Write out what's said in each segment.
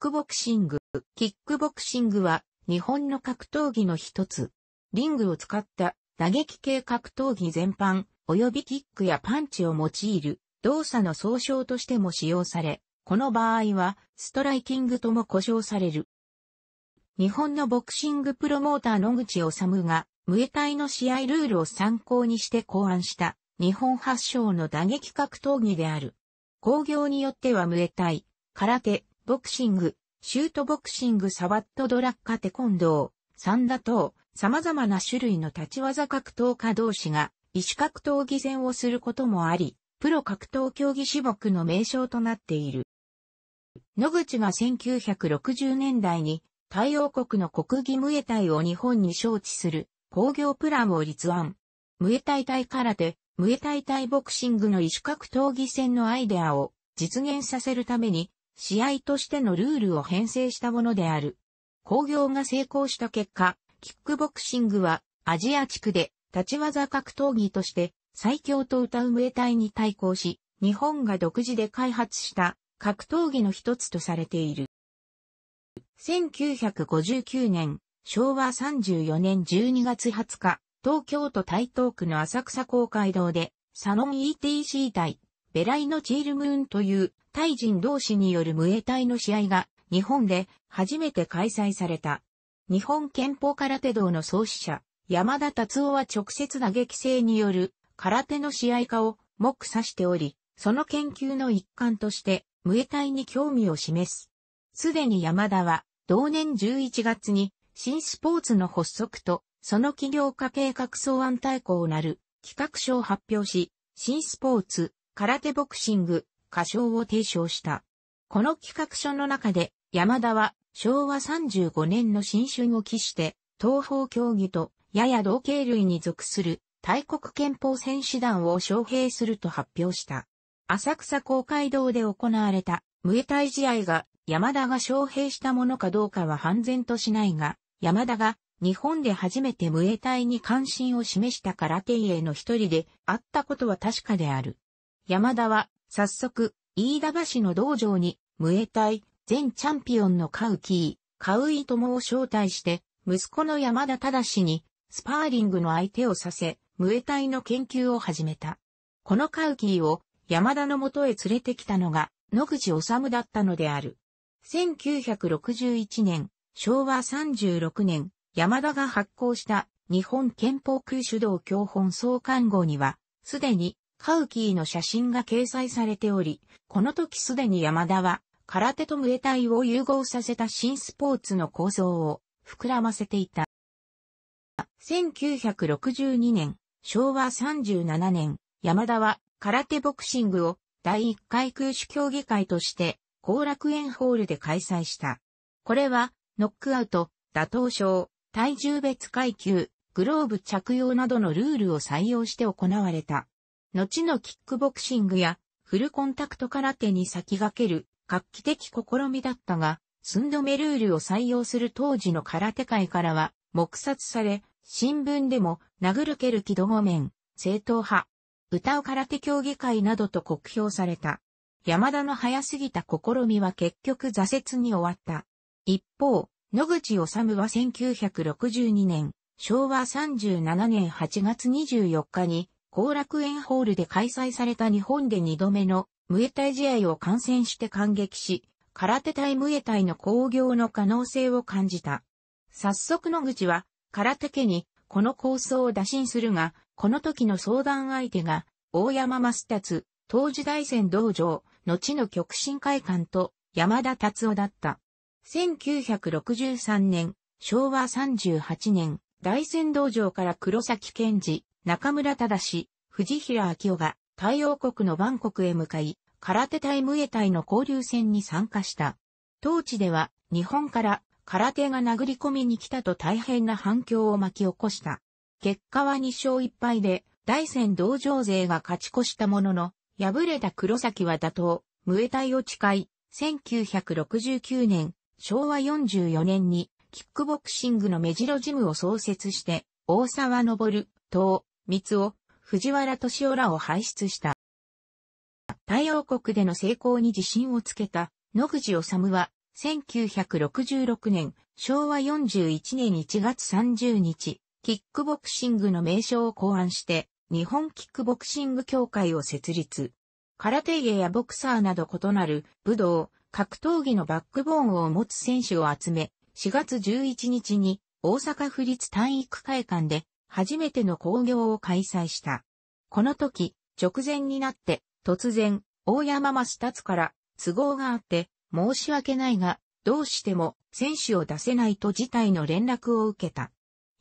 クボクシング。キックボクシングは日本の格闘技の一つ。リングを使った打撃系格闘技全般、及びキックやパンチを用いる動作の総称としても使用され、この場合はストライキングとも呼称される。日本のボクシングプロモーター野口治が、ムエタイの試合ルールを参考にして考案した日本発祥の打撃格闘技である。工業によってはムエタイ、空手、ボクシング、シュートボクシングサワットドラッカテコンドー、サンダ等、様々な種類の立ち技格闘家同士が、異種格闘技戦をすることもあり、プロ格闘競技種目の名称となっている。野口が1960年代に、太陽国の国技ムエタイを日本に招致する工業プランを立案。ムエタイ対空手、ムエタイ対ボクシングの異種格闘技戦のアイデアを実現させるために試合としてのルールを編成したものである。工業が成功した結果、キックボクシングはアジア地区で立ち技格闘技として最強と歌うムエに対抗し、日本が独自で開発した格闘技の一つとされている。1959年、昭和34年12月20日、東京都台東区の浅草公会堂で、サノン ETC 対ベライのチールムーンというタイ人同士による無タ隊の試合が日本で初めて開催された。日本憲法空手道の創始者、山田達夫は直接打撃性による空手の試合化を目指しており、その研究の一環として無タ隊に興味を示す。すでに山田は同年11月に新スポーツの発足とその起業家計画草案大綱なる企画書を発表し、新スポーツ、空手ボクシング、歌唱を提唱した。この企画書の中で、山田は昭和35年の新春を期して、東方競技とやや同系類に属する大国憲法選手団を招聘すると発表した。浅草公会堂で行われた、ムエタイ試合が山田が招聘したものかどうかは判然としないが、山田が日本で初めてムエタイに関心を示した空手への一人であったことは確かである。山田は、早速、飯田橋の道場に、ムエタイ、前チャンピオンのカウキー、カウイ友を招待して、息子の山田忠に、スパーリングの相手をさせ、ムエタイの研究を始めた。このカウキーを、山田の元へ連れてきたのが、野口治だったのである。1961年、昭和36年、山田が発行した日本憲法空手道教本総刊号には、すでにカウキーの写真が掲載されており、この時すでに山田は、空手とムエタイを融合させた新スポーツの構造を膨らませていた。1962年、昭和37年、山田は空手ボクシングを第1回空手競技会として後楽園ホールで開催した。これは、ノックアウト、打倒症、体重別階級、グローブ着用などのルールを採用して行われた。後のキックボクシングやフルコンタクト空手に先駆ける画期的試みだったが、スンドメルールを採用する当時の空手界からは、黙殺され、新聞でも、殴る蹴る気どごめん、正統派、歌う空手競技会などと酷評された。山田の早すぎた試みは結局挫折に終わった。一方、野口治は1962年、昭和37年8月24日に後楽園ホールで開催された日本で2度目のムエタイ試合を観戦して感激し、空手対ムエタイの興行の可能性を感じた。早速野口は、空手家にこの構想を打診するが、この時の相談相手が、大山マスタツ、当時大戦道場、後の極真会館と山田達夫だった。1963年、昭和38年、大戦道場から黒崎健治、中村忠、藤平明夫が太陽国のバンコクへ向かい、空手対ムエ隊の交流戦に参加した。当地では日本から空手が殴り込みに来たと大変な反響を巻き起こした。結果は2勝1敗で、大戦道場勢が勝ち越したものの、敗れた黒崎は打倒、ムエ隊を誓い、1969年、昭和44年に、キックボクシングの目白ジムを創設して、大沢昇、東、三尾、藤原敏夫らを輩出した。太陽国での成功に自信をつけた野口治は、1966年、昭和41年1月30日、キックボクシングの名称を考案して、日本キックボクシング協会を設立。空手家やボクサーなど異なる武道、格闘技のバックボーンを持つ選手を集め、4月11日に大阪府立体育会館で初めての興行を開催した。この時、直前になって、突然、大山増達から都合があって、申し訳ないが、どうしても選手を出せないと事態の連絡を受けた。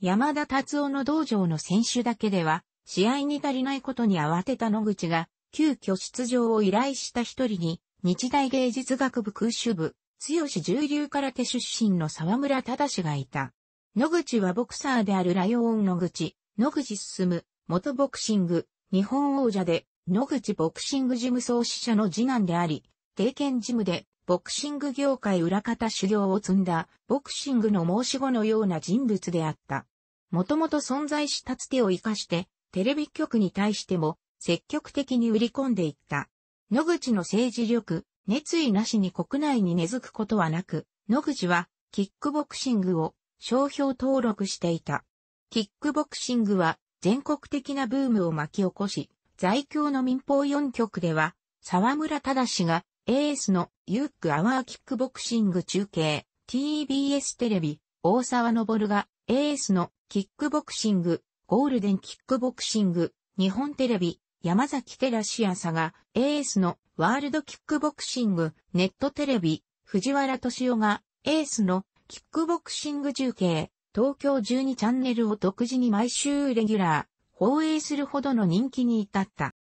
山田達夫の道場の選手だけでは、試合に足りないことに慌てた野口が、急遽出場を依頼した一人に、日大芸術学部空手部、強し重流空手出身の沢村忠がいた。野口はボクサーであるライオン野口、野口進、元ボクシング、日本王者で、野口ボクシングジム創始者の次男であり、定見ジムで、ボクシング業界裏方修行を積んだ、ボクシングの申し子のような人物であった。もともと存在したつてを生かして、テレビ局に対しても、積極的に売り込んでいった。野口の政治力、熱意なしに国内に根付くことはなく、野口は、キックボクシングを商標登録していた。キックボクシングは全国的なブームを巻き起こし、在京の民放4局では、沢村忠がエースのユックアワーキックボクシング中継、TBS テレビ、大沢昇がエースのキックボクシング、ゴールデンキックボクシング、日本テレビ、山崎テラシアサがエースのワールドキックボクシング、ネットテレビ、藤原敏夫がエースのキックボクシング中継、東京12チャンネルを独自に毎週レギュラー、放映するほどの人気に至った。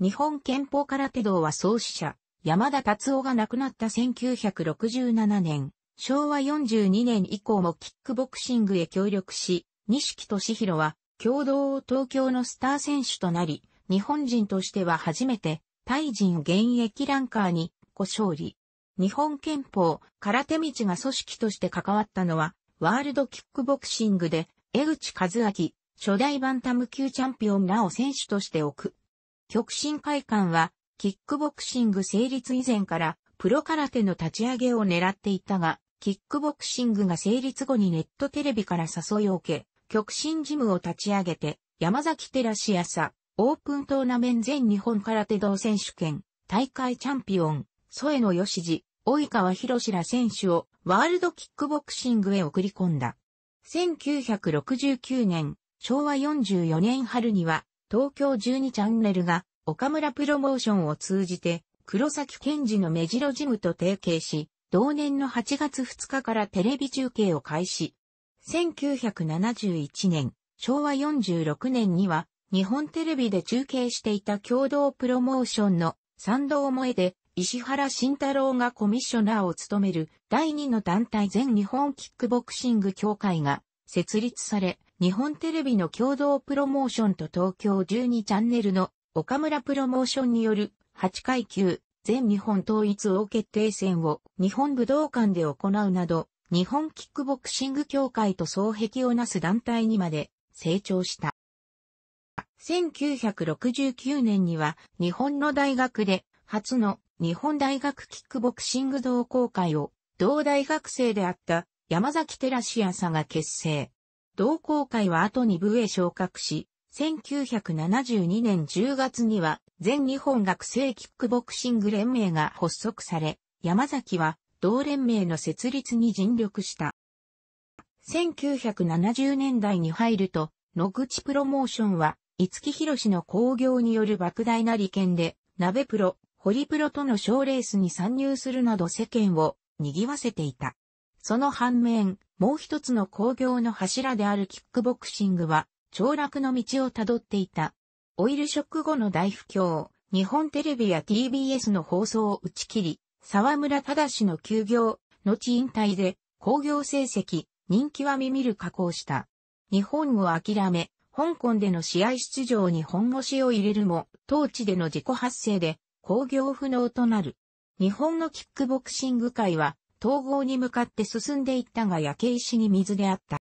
日本憲法空手道は創始者、山田達夫が亡くなった1967年、昭和42年以降もキックボクシングへ協力し、西木敏弘は共同東京のスター選手となり、日本人としては初めて、タイ人現役ランカーに、ご勝利。日本憲法、空手道が組織として関わったのは、ワールドキックボクシングで、江口和明、初代バンタム級チャンピオンらを選手として置く。極真会館は、キックボクシング成立以前から、プロ空手の立ち上げを狙っていたが、キックボクシングが成立後にネットテレビから誘いを受け、極真ジムを立ち上げて、山崎寺ラ朝、オープントーナメン全日本空手道選手権、大会チャンピオン、添野義次、及川博士ら選手をワールドキックボクシングへ送り込んだ。1969年、昭和44年春には、東京12チャンネルが岡村プロモーションを通じて、黒崎健治の目白ジムと提携し、同年の8月2日からテレビ中継を開始。1971年、昭和46年には、日本テレビで中継していた共同プロモーションの賛同萌えで石原慎太郎がコミッショナーを務める第2の団体全日本キックボクシング協会が設立され、日本テレビの共同プロモーションと東京12チャンネルの岡村プロモーションによる8階級全日本統一王決定戦を日本武道館で行うなど、日本キックボクシング協会と双璧をなす団体にまで成長した。1969年には日本の大学で初の日本大学キックボクシング同好会を、同大学生であった山崎寺志朝が結成。同好会は後に部へ昇格し、1972年10月には全日本学生キックボクシング連盟が発足され、山崎は同連盟の設立に尽力した。1970年代に入ると、野口プロモーションは、五木博士の興行による莫大な利権で、鍋プロ、ホリプロとの賞レースに参入するなど世間を賑わせていた。その反面、もう一つの工業の柱であるキックボクシングは、凋落の道をたどっていた。オイルショック後の大不況、日本テレビや TBS の放送を打ち切り、沢村忠の休業、後引退で、工業成績、人気は耳る加工した。日本を諦め、香港での試合出場に本腰を入れるも、当地での自己発生で、工業不能となる。日本のキックボクシング界は統合に向かって進んでいったが焼け石に水であった。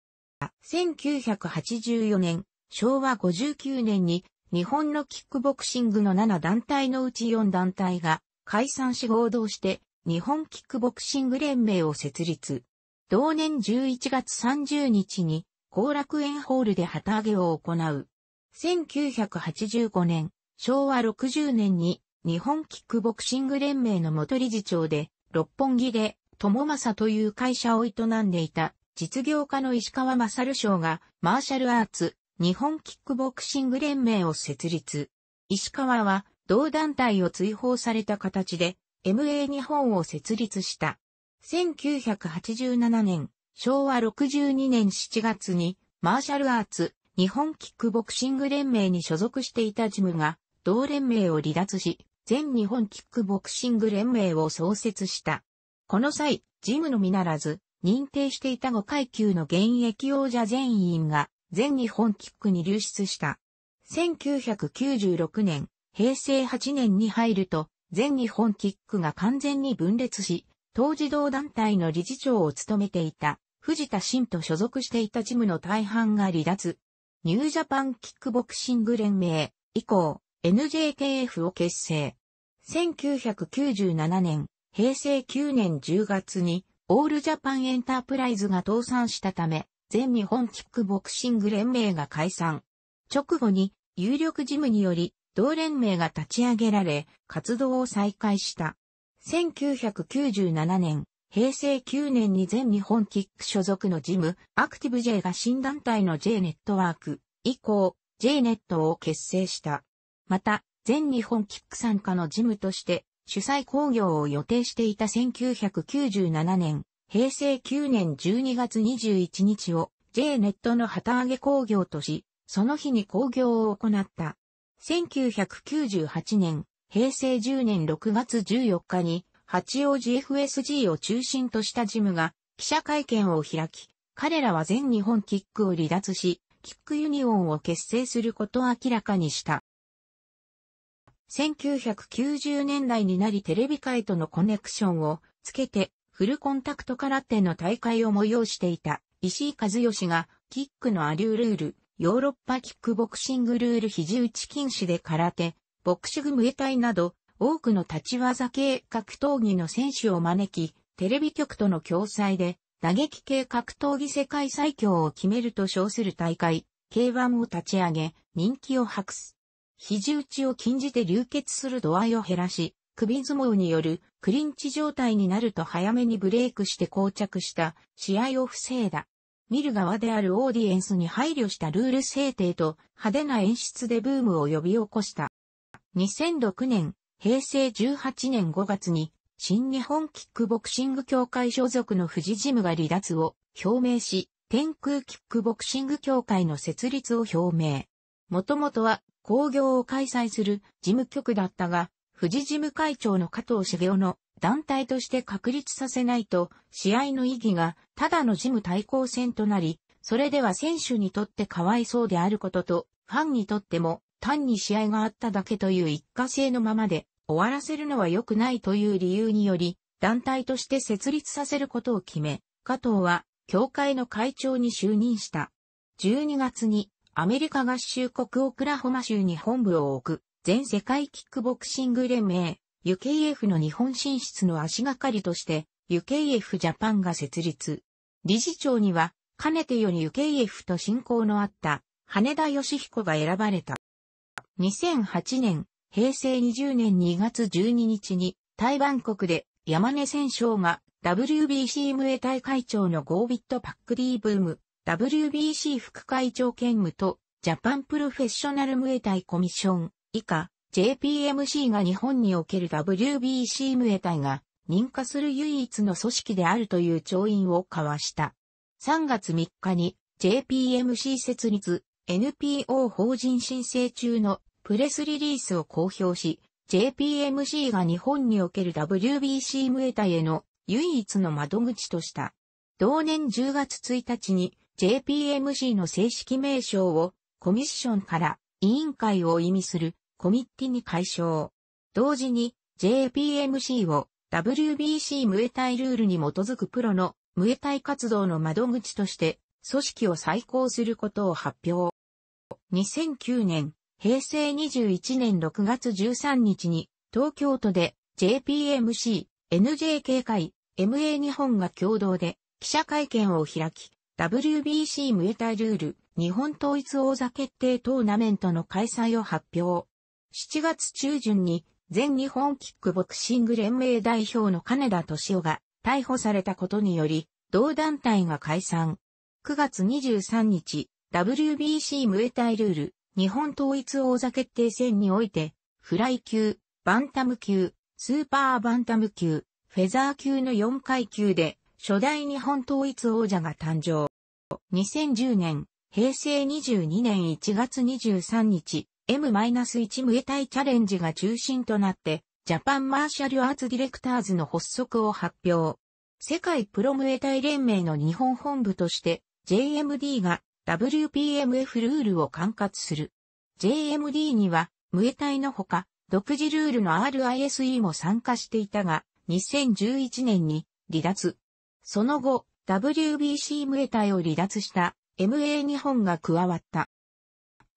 1984年、昭和59年に日本のキックボクシングの7団体のうち4団体が解散し合同して日本キックボクシング連盟を設立。同年11月30日に後楽園ホールで旗揚げを行う。1985年、昭和60年に日本キックボクシング連盟の元理事長で、六本木で、友正という会社を営んでいた、実業家の石川勝賞が、マーシャルアーツ、日本キックボクシング連盟を設立。石川は、同団体を追放された形で、MA 日本を設立した。1987年、昭和62年7月に、マーシャルアーツ、日本キックボクシング連盟に所属していたジムが、同連盟を離脱し、全日本キックボクシング連盟を創設した。この際、ジムのみならず、認定していた5階級の現役王者全員が全日本キックに流出した。1996年、平成8年に入ると、全日本キックが完全に分裂し、当時同団体の理事長を務めていた、藤田新と所属していたジムの大半が離脱。ニュージャパンキックボクシング連盟以降、NJKF を結成。1997年、平成9年10月に、オールジャパンエンタープライズが倒産したため、全日本キックボクシング連盟が解散。直後に、有力事務により、同連盟が立ち上げられ、活動を再開した。1997年、平成9年に全日本キック所属のジム、アクティブ J が新団体の J ネットワーク、以降、J ネットを結成した。また、全日本キック参加の事務として、主催工業を予定していた1997年、平成9年12月21日を J ネットの旗揚げ工業とし、その日に工業を行った。1998年、平成10年6月14日に、八王子 FSG を中心としたジムが記者会見を開き、彼らは全日本キックを離脱し、キックユニオンを結成することを明らかにした。1990年代になりテレビ界とのコネクションをつけて、フルコンタクト空手の大会を催していた石井和義が、キックのアリュールール、ヨーロッパキックボクシングルール肘打ち禁止で空手、ボクシングムエタイなど、多くの立ち技系格闘技の選手を招き、テレビ局との共催で、打撃系格闘技世界最強を決めると称する大会、K1 を立ち上げ、人気を博す。肘打ちを禁じて流血する度合いを減らし、首相撲によるクリンチ状態になると早めにブレイクして膠着した試合を防いだ。見る側であるオーディエンスに配慮したルール制定と派手な演出でブームを呼び起こした。2006年、平成18年5月に新日本キックボクシング協会所属の富士ジムが離脱を表明し、天空キックボクシング協会の設立を表明。もともとは工業を開催する事務局だったが、富士事務会長の加藤茂雄の団体として確立させないと、試合の意義がただの事務対抗戦となり、それでは選手にとってかわいそうであることと、ファンにとっても単に試合があっただけという一過性のままで終わらせるのは良くないという理由により、団体として設立させることを決め、加藤は協会の会長に就任した。12月にアメリカ合衆国オクラホマ州に本部を置く、全世界キックボクシング連盟、UKF の日本進出の足がかりとして、UKF ジャパンが設立。理事長には、かねてより UKF と親交のあった、羽田義彦が選ばれた。2008年、平成20年2月12日に、台湾国で山根戦勝が WBC 無栄大会長のゴービット・パックリーブーム、WBC 副会長兼務と、ジャパンプロフェッショナルムエタイコミッション、以下、JPMC が日本における WBC ムエタイが認可する唯一の組織であるという調印を交わした。3月3日に JPMC 設立 NPO 法人申請中のプレスリリースを公表し、JPMC が日本における WBC ムエタイへの唯一の窓口とした。同年10月1日に JPMC の正式名称をコミッションから委員会を意味するコミッティに解消。同時に JPMC を WBC ムエタイルールに基づくプロのムエタイ活動の窓口として組織を再考することを発表。2009年、平成21年6月13日に東京都で JPMC、NJK 会、MA 日本が共同で記者会見を開き、WBC ムエタイルール日本統一王座決定トーナメントの開催を発表。7月中旬に全日本キックボクシング連盟代表の金田敏夫が逮捕されたことにより、同団体が解散。9月23日、WBC ムエタイルール日本統一王座決定戦において、フライ級、バンタム級、スーパーバンタム級、フェザー級の4階級で、初代日本統一王者が誕生。2010年、平成22年1月23日、M-1 ムエタイチャレンジが中心となって、ジャパンマーシャルアーツディレクターズの発足を発表。世界プロムエタイ連盟の日本本部として、JMD が WPMF ルールを管轄する。JMD には、ムエタイのほか、独自ルールの RISE も参加していたが、2011年に離脱。その後、WBC ムエタイを離脱した MA 日本が加わった。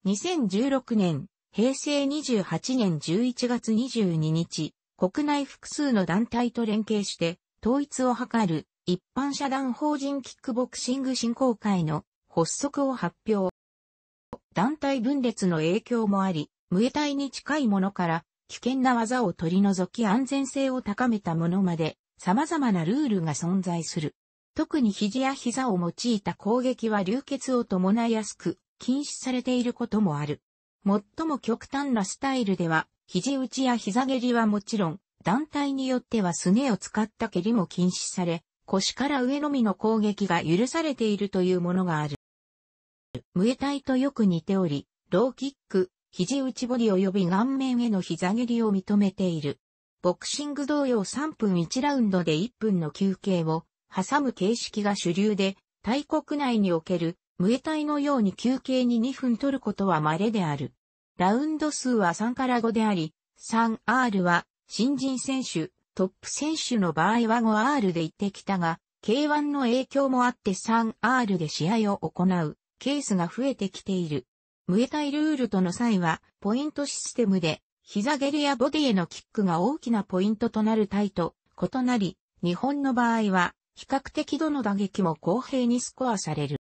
2016年、平成28年11月22日、国内複数の団体と連携して、統一を図る一般社団法人キックボクシング振興会の発足を発表。団体分裂の影響もあり、無エタイに近いものから危険な技を取り除き安全性を高めたものまで様々なルールが存在する。特に肘や膝を用いた攻撃は流血を伴いやすく、禁止されていることもある。最も極端なスタイルでは、肘打ちや膝蹴りはもちろん、団体によってはすねを使った蹴りも禁止され、腰から上のみの攻撃が許されているというものがある。ムエタイとよく似ており、ローキック、肘打ちボディ及び顔面への膝蹴りを認めている。ボクシング同様3分1ラウンドで1分の休憩を挟む形式が主流で、タイ国内における無エタイのように休憩に2分取ることは稀である。ラウンド数は3から5であり、3R は新人選手、トップ選手の場合は 5R で行ってきたが、K1 の影響もあって 3R で試合を行うケースが増えてきている。無エタイルールとの際は、ポイントシステムで膝蹴りやボディへのキックが大きなポイントとなるタイと異なり、日本の場合は、比較的どの打撃も公平にスコアされる。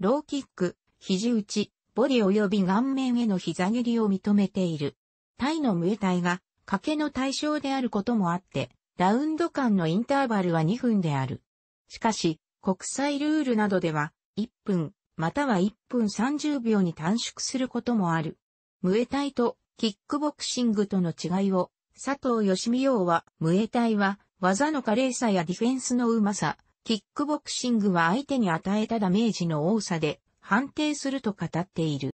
ローキック、肘打ち、ボディ及び顔面への膝蹴りを認めている。タイのムエタイが、賭けの対象であることもあって、ラウンド間のインターバルは2分である。しかし、国際ルールなどでは、1分、または1分30秒に短縮することもある。ムエタイとキックボクシングとの違いを、佐藤義美洋は、無栄隊は、技の華麗さやディフェンスのうまさ、キックボクシングは相手に与えたダメージの多さで、判定すると語っている。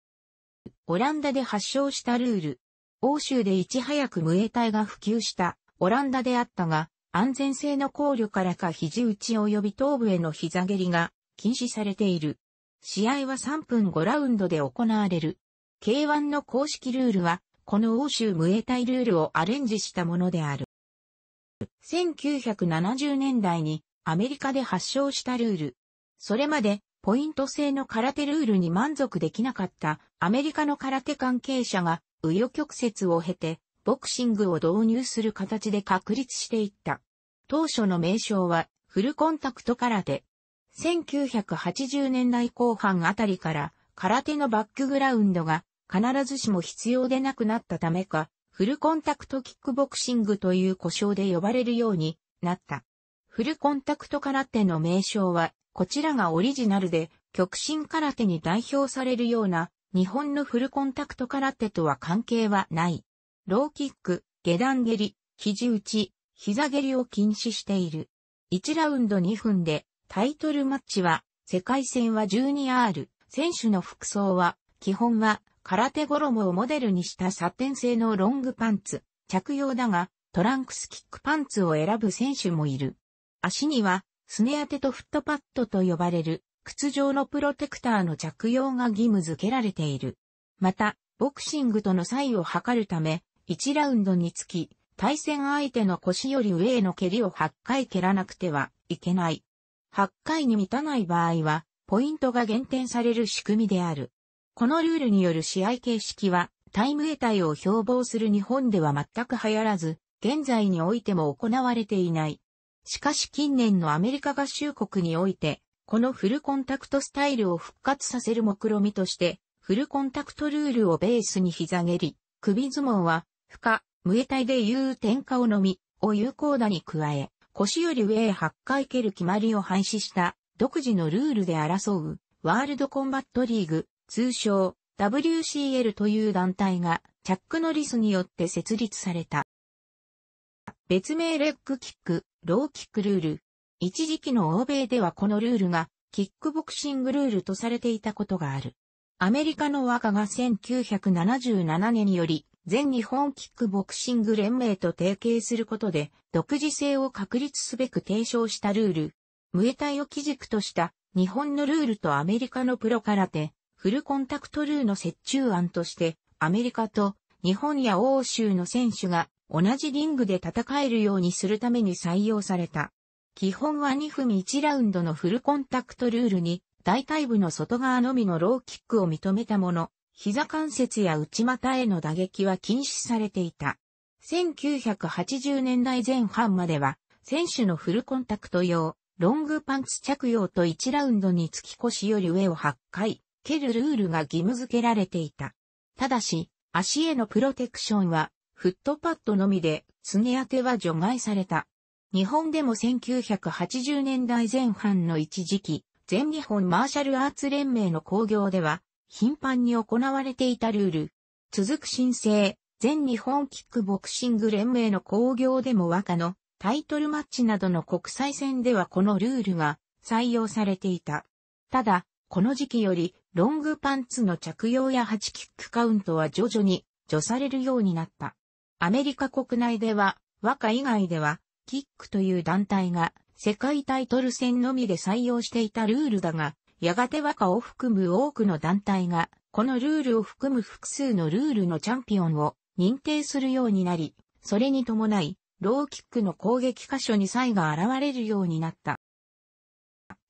オランダで発祥したルール。欧州でいち早く無栄隊が普及したオランダであったが、安全性の考慮からか肘打ち及び頭部への膝蹴りが禁止されている。試合は3分5ラウンドで行われる。K1 の公式ルールは、この欧州無栄体ルールをアレンジしたものである。1970年代にアメリカで発祥したルール。それまでポイント制の空手ルールに満足できなかったアメリカの空手関係者が紆余曲折を経てボクシングを導入する形で確立していった。当初の名称はフルコンタクト空手。1980年代後半あたりから空手のバックグラウンドが必ずしも必要でなくなったためか、フルコンタクトキックボクシングという呼称で呼ばれるようになった。フルコンタクト空手の名称は、こちらがオリジナルで、極真空手に代表されるような、日本のフルコンタクト空手とは関係はない。ローキック、下段蹴り、肘打ち、膝蹴りを禁止している。1ラウンド2分で、タイトルマッチは、世界戦は 12R、選手の服装は、基本は空手衣をモデルにしたサテン製のロングパンツ、着用だが、トランクスキックパンツを選ぶ選手もいる。足には、すね当てとフットパッドと呼ばれる、靴状のプロテクターの着用が義務付けられている。また、ボクシングとの差異を測るため、1ラウンドにつき、対戦相手の腰より上への蹴りを8回蹴らなくてはいけない。8回に満たない場合は、ポイントが減点される仕組みである。このルールによる試合形式は、タイムエタイを標榜する日本では全く流行らず、現在においても行われていない。しかし近年のアメリカ合衆国において、このフルコンタクトスタイルを復活させる目論みとして、フルコンタクトルールをベースに膝蹴り、首相撲は、負荷、無エ体で言う点火をのみ、を有効打に加え、腰より上へ8回蹴る決まりを廃止した、独自のルールで争う、ワールドコンバットリーグ、通称 WCL という団体がチャック・ノリスによって設立された。別名レッグキック、ローキックルール。一時期の欧米ではこのルールがキックボクシングルールとされていたことがある。アメリカの和歌が1977年により全日本キックボクシング連盟と提携することで独自性を確立すべく提唱したルール。ムエタイを基軸とした日本のルールとアメリカのプロ空手、フルコンタクトルーの折衷案として、アメリカと日本や欧州の選手が同じリングで戦えるようにするために採用された。基本は2分1ラウンドのフルコンタクトルールに、大体部の外側のみのローキックを認めたもの、膝関節や内股への打撃は禁止されていた。1980年代前半までは、選手のフルコンタクト用、ロングパンツ着用と1ラウンドに突き腰より上を8回、蹴るルールが義務付けられていた。ただし、足へのプロテクションは、フットパッドのみで、すね当ては除外された。日本でも1980年代前半の一時期、全日本マーシャルアーツ連盟の興行では、頻繁に行われていたルール。続く申請、全日本キックボクシング連盟の興行でも和歌のタイトルマッチなどの国際戦ではこのルールが採用されていた。ただ、この時期より、ロングパンツの着用や8キックカウントは徐々に除されるようになった。アメリカ国内では、和歌以外では、キックという団体が世界タイトル戦のみで採用していたルールだが、やがて和歌を含む多くの団体が、このルールを含む複数のルールのチャンピオンを認定するようになり、それに伴い、ローキックの攻撃箇所に差異が現れるようになった。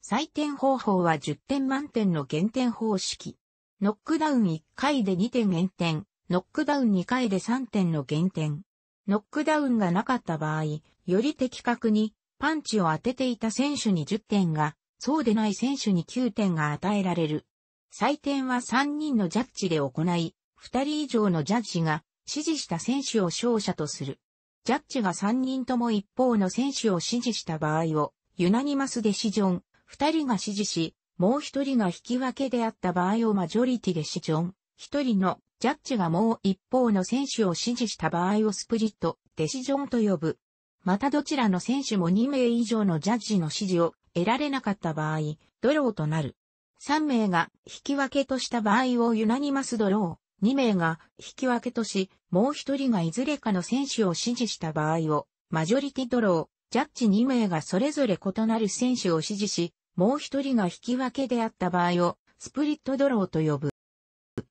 採点方法は10点満点の減点方式。ノックダウン1回で2点減点、ノックダウン2回で3点の減点。ノックダウンがなかった場合、より的確にパンチを当てていた選手に10点が、そうでない選手に9点が与えられる。採点は3人のジャッジで行い、2人以上のジャッジが指示した選手を勝者とする。ジャッジが3人とも一方の選手を指示した場合を、ユナニマスデシジョン、二人が支持し、もう一人が引き分けであった場合をマジョリティでシジョン、一人のジャッジがもう一方の選手を支持した場合をスプリット、デシジョンと呼ぶ。またどちらの選手も2名以上のジャッジの支持を得られなかった場合、ドローとなる。3名が引き分けとした場合をユナニマスドロー、2名が引き分けとし、もう一人がいずれかの選手を支持した場合をマジョリティドロー。ジャッジ2名がそれぞれ異なる選手を支持し、もう一人が引き分けであった場合を、スプリットドローと呼ぶ。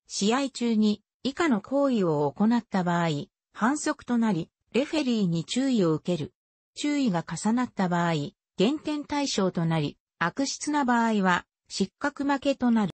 試合中に以下の行為を行った場合、反則となり、レフェリーに注意を受ける。注意が重なった場合、減点対象となり、悪質な場合は失格負けとなる。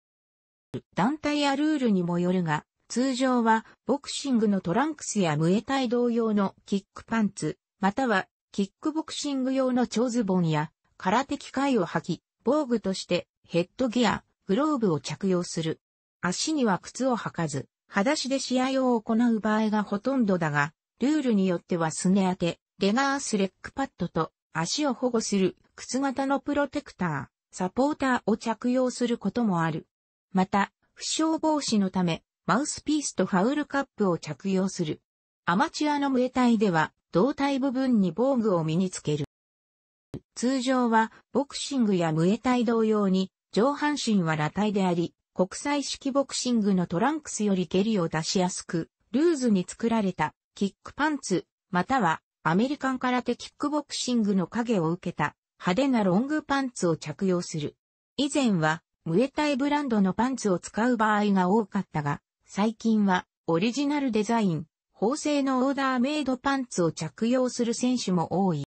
団体やルールにもよるが、通常はボクシングのトランクスやムエタイ同様のキックパンツ、またはキックボクシング用の長ズボンや、空手機械を履き、防具としてヘッドギア、グローブを着用する。足には靴を履かず、裸足で試合を行う場合がほとんどだが、ルールによってはすね当て、レガースレックパッドと足を保護する靴型のプロテクター、サポーターを着用することもある。また、負傷防止のため、マウスピースとファウルカップを着用する。アマチュアのムエタイでは、胴体部分に防具を身につける。通常はボクシングやムエタイ同様に上半身は裸体であり、国際式ボクシングのトランクスより蹴りを出しやすく、ルーズに作られたキックパンツ、またはアメリカンカラテキックボクシングの影を受けた派手なロングパンツを着用する。以前はムエタイブランドのパンツを使う場合が多かったが、最近はオリジナルデザイン、縫製のオーダーメイドパンツを着用する選手も多い。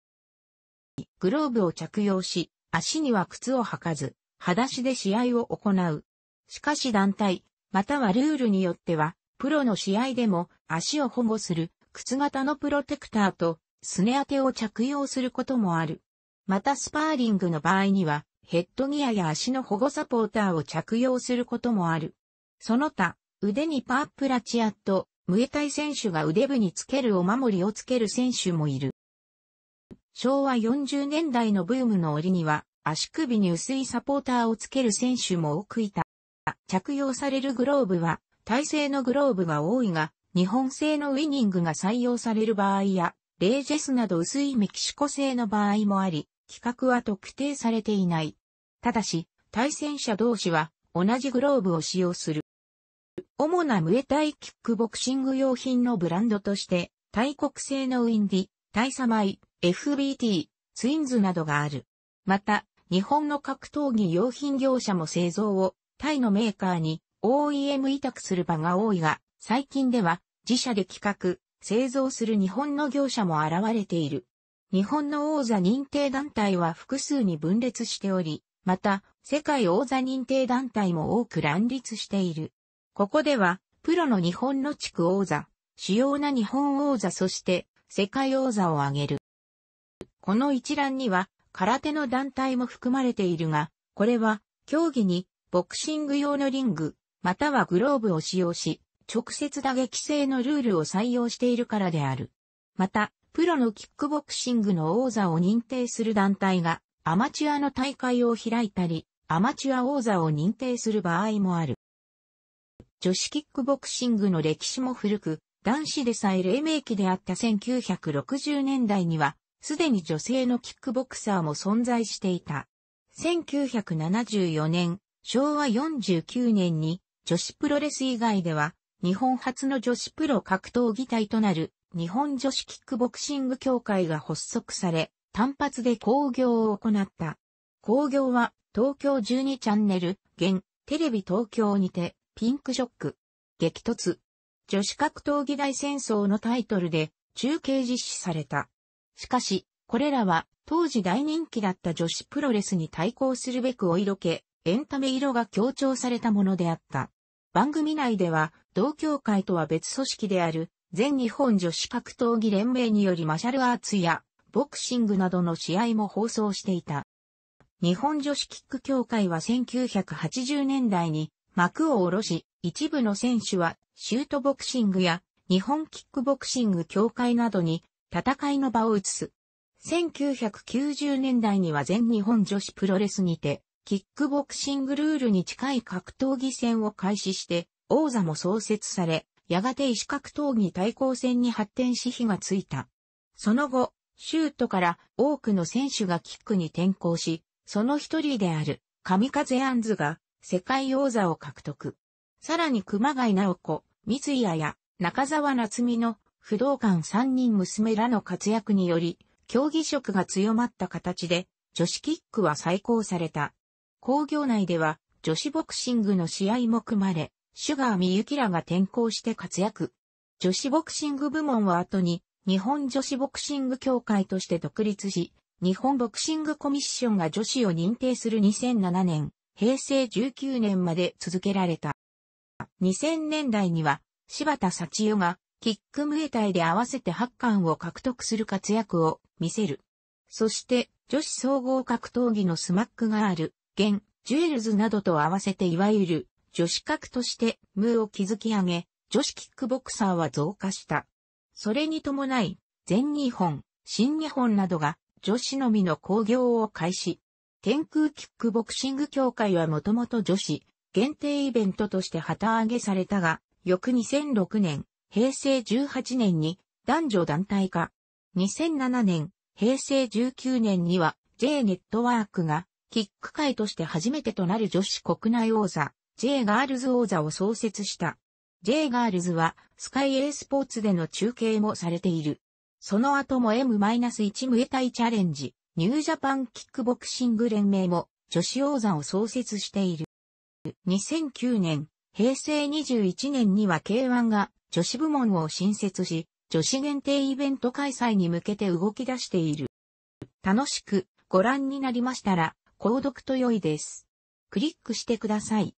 グローブを着用し、足には靴を履かず、裸足で試合を行う。しかし団体、またはルールによっては、プロの試合でも足を保護する靴型のプロテクターとすね当てを着用することもある。またスパーリングの場合には、ヘッドギアや足の保護サポーターを着用することもある。その他、腕にパープラチアット、ムエタイ選手が腕部につけるお守りをつける選手もいる。昭和40年代のブームの折には、足首に薄いサポーターをつける選手も多くいた。着用されるグローブは、体勢のグローブが多いが、日本製のウィニングが採用される場合や、レージェスなど薄いメキシコ製の場合もあり、規格は特定されていない。ただし、対戦者同士は同じグローブを使用する。主なムエタイキックボクシング用品のブランドとして、タイ国製のウィンディ、タイサマイ、FBT、ツインズなどがある。また、日本の格闘技用品業者も製造をタイのメーカーに OEM 委託する場が多いが、最近では自社で企画、製造する日本の業者も現れている。日本の王座認定団体は複数に分裂しており、また世界王座認定団体も多く乱立している。ここでは、プロの日本の地区王座、主要な日本王座そして世界王座を挙げる。この一覧には空手の団体も含まれているが、これは競技にボクシング用のリング、またはグローブを使用し、直接打撃性のルールを採用しているからである。また、プロのキックボクシングの王座を認定する団体がアマチュアの大会を開いたり、アマチュア王座を認定する場合もある。女子キックボクシングの歴史も古く、男子でさえ黎明期であった1960年代には、すでに女性のキックボクサーも存在していた。1974年、昭和49年に、女子プロレス以外では、日本初の女子プロ格闘技体となる、日本女子キックボクシング協会が発足され、単発で興行を行った。興行は、東京12チャンネル、現、テレビ東京にて、ピンクショック。激突。女子格闘技大戦争のタイトルで中継実施された。しかし、これらは当時大人気だった女子プロレスに対抗するべくお色気、エンタメ色が強調されたものであった。番組内では、同協会とは別組織である、全日本女子格闘技連盟によりマシャルアーツや、ボクシングなどの試合も放送していた。日本女子キック協会は1980年代に幕を下ろし、一部の選手は、シュートボクシングや、日本キックボクシング協会などに、戦いの場を移す。1990年代には全日本女子プロレスにて、キックボクシングルールに近い格闘技戦を開始して、王座も創設され、やがて石格闘技対抗戦に発展し火がついた。その後、シュートから多くの選手がキックに転向し、その一人である、神風アンズが世界王座を獲得。さらに熊谷直子、三井谷や中沢夏美の不動館三人娘らの活躍により、競技色が強まった形で、女子キックは再興された。工業内では、女子ボクシングの試合も組まれ、シュガーみゆきらが転校して活躍。女子ボクシング部門は後に、日本女子ボクシング協会として独立し、日本ボクシングコミッションが女子を認定する2007年、平成19年まで続けられた。2000年代には、柴田幸代が、キックムエタイで合わせて8巻を獲得する活躍を見せる。そして、女子総合格闘技のスマックガール、ゲン、ジュエルズなどと合わせていわゆる、女子格として、ムーを築き上げ、女子キックボクサーは増加した。それに伴い、全日本、新日本などが、女子のみの興行を開始。天空キックボクシング協会はもともと女子限定イベントとして旗揚げされたが、翌2006年、平成18年に男女団体化。2007年、平成19年には J ネットワークがキック界として初めてとなる女子国内王座 J ガールズ王座を創設した。J ガールズはスカイ A スポーツでの中継もされている。その後も M-1 ムエタイチャレンジ、ニュージャパンキックボクシング連盟も女子王座を創設している。2009年、平成21年には K1 が女子部門を新設し、女子限定イベント開催に向けて動き出している。楽しくご覧になりましたら、購読と良いです。クリックしてください。